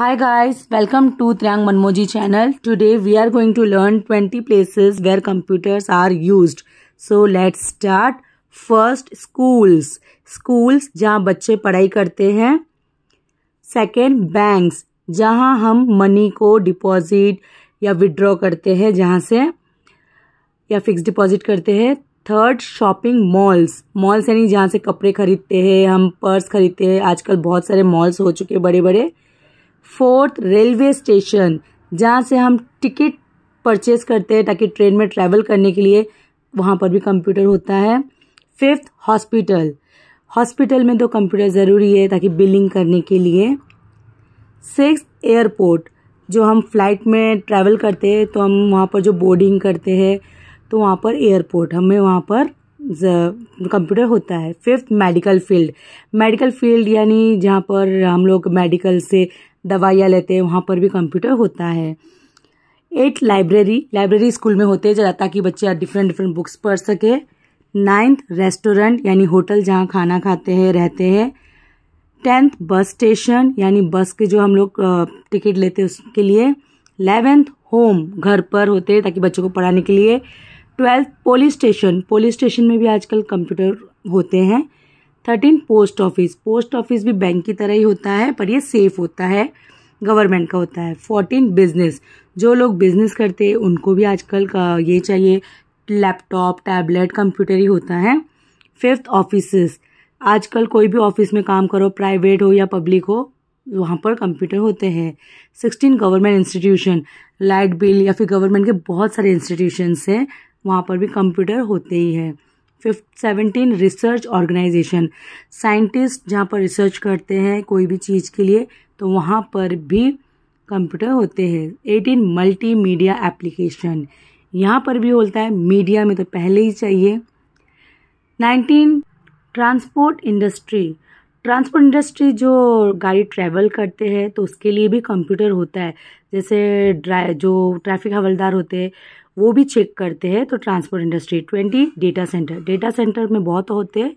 Hi guys, welcome to Triang Manmoji channel. Today we are going to learn 20 places where computers are used. So let's start. First, schools. Schools जहाँ बच्चे पढ़ाई करते हैं Second, banks. जहाँ हम money को deposit या withdraw करते हैं जहाँ से या फिक्स डिपॉजिट करते हैं थर्ड शॉपिंग मॉल्स मॉल्स यानी जहाँ से कपड़े खरीदते हैं हम पर्स खरीदते हैं आजकल बहुत सारे मॉल्स हो चुके बड़े बड़े फोर्थ रेलवे स्टेशन जहाँ से हम टिकट परचेज करते हैं ताकि ट्रेन में ट्रैवल करने के लिए वहाँ पर भी कंप्यूटर होता है फिफ्थ हॉस्पिटल हॉस्पिटल में तो कंप्यूटर ज़रूरी है ताकि बिलिंग करने के लिए सिक्स एयरपोर्ट जो हम फ्लाइट में ट्रैवल करते हैं तो हम वहाँ पर जो बोर्डिंग करते हैं तो वहाँ पर एयरपोर्ट हमें वहाँ पर कंप्यूटर होता है fifth medical field medical field यानी जहाँ पर हम लोग मेडिकल से दवाइयाँ लेते हैं वहाँ पर भी कंप्यूटर होता है एट लाइब्रेरी लाइब्रेरी स्कूल में होते हैं ताकि बच्चे डिफरेंट डिफरेंट बुक्स पढ़ सके नाइन्थ रेस्टोरेंट यानी होटल जहाँ खाना खाते हैं रहते हैं टेंथ बस स्टेशन यानी बस के जो हम लोग टिकट लेते हैं उसके लिए एलेवेंथ होम घर पर होते हैं ताकि बच्चों को पढ़ाने के लिए twelfth police station police station में भी आजकल कंप्यूटर होते हैं thirteen post office post office भी बैंक की तरह ही होता है पर ये सेफ होता है गवर्नमेंट का होता है फोर्टीन बिजनेस जो लोग बिजनेस करते हैं उनको भी आजकल का ये चाहिए लैपटॉप टैबलेट कंप्यूटर ही होता है फिफ्थ ऑफिस आजकल कोई भी ऑफिस में काम करो प्राइवेट हो या पब्लिक हो वहाँ पर कंप्यूटर होते हैं sixteen government institution light bill या फिर गवर्नमेंट के बहुत सारे इंस्टीट्यूशंस हैं वहाँ पर भी कंप्यूटर होते ही हैं fifth seventeen research organisation scientist जहाँ पर रिसर्च करते हैं कोई भी चीज़ के लिए तो वहाँ पर भी कंप्यूटर होते हैं एटीन मल्टी मीडिया एप्लीकेशन यहाँ पर भी होता है मीडिया में तो पहले ही चाहिए nineteen transport industry transport industry जो गाड़ी ट्रैवल करते हैं तो उसके लिए भी कंप्यूटर होता है जैसे ड्रा जो ट्रैफिक हवलदार होते हैं वो भी चेक करते हैं तो transport industry twenty data centre data centre में बहुत होते हैं